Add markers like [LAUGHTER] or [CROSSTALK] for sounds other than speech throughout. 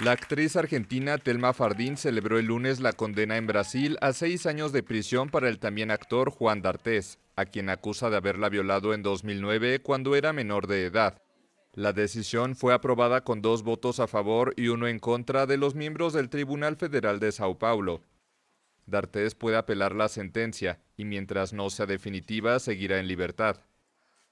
La actriz argentina Telma Fardín celebró el lunes la condena en Brasil a seis años de prisión para el también actor Juan D'Artés, a quien acusa de haberla violado en 2009 cuando era menor de edad. La decisión fue aprobada con dos votos a favor y uno en contra de los miembros del Tribunal Federal de Sao Paulo. D'Artés puede apelar la sentencia y mientras no sea definitiva seguirá en libertad.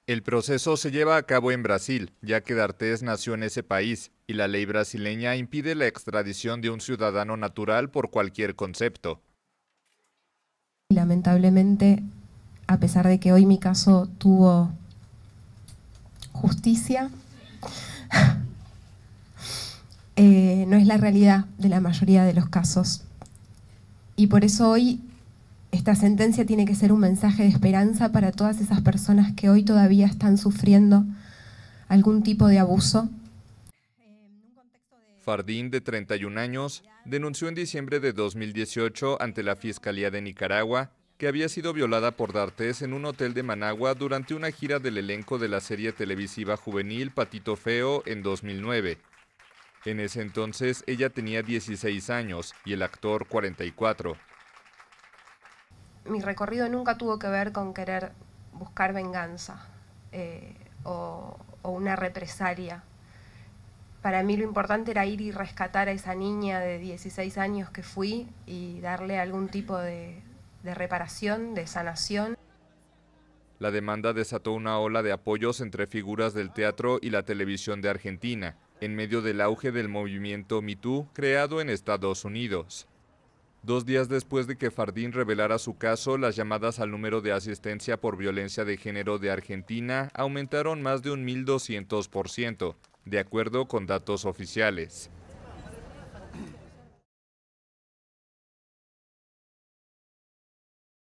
El proceso se lleva a cabo en Brasil, ya que D'Artés nació en ese país y la ley brasileña impide la extradición de un ciudadano natural por cualquier concepto. Lamentablemente, a pesar de que hoy mi caso tuvo justicia, [LAUGHS] eh, no es la realidad de la mayoría de los casos. Y por eso hoy esta sentencia tiene que ser un mensaje de esperanza para todas esas personas que hoy todavía están sufriendo algún tipo de abuso Fardín, de 31 años, denunció en diciembre de 2018 ante la Fiscalía de Nicaragua que había sido violada por D'Artes en un hotel de Managua durante una gira del elenco de la serie televisiva juvenil Patito Feo en 2009. En ese entonces ella tenía 16 años y el actor 44. Mi recorrido nunca tuvo que ver con querer buscar venganza eh, o, o, una represalia para mí lo importante era ir y rescatar a esa niña de 16 años que fui y darle algún tipo de, reparación, de sanación. La demanda desató una ola de apoyos entre figuras del teatro y la televisión de Argentina, en medio del auge del movimiento MeToo creado en Estados Unidos. Dos días después de que Fardín revelara su caso, las llamadas al número de asistencia por violencia de género de Argentina aumentaron más de un 1.200% de acuerdo con datos oficiales.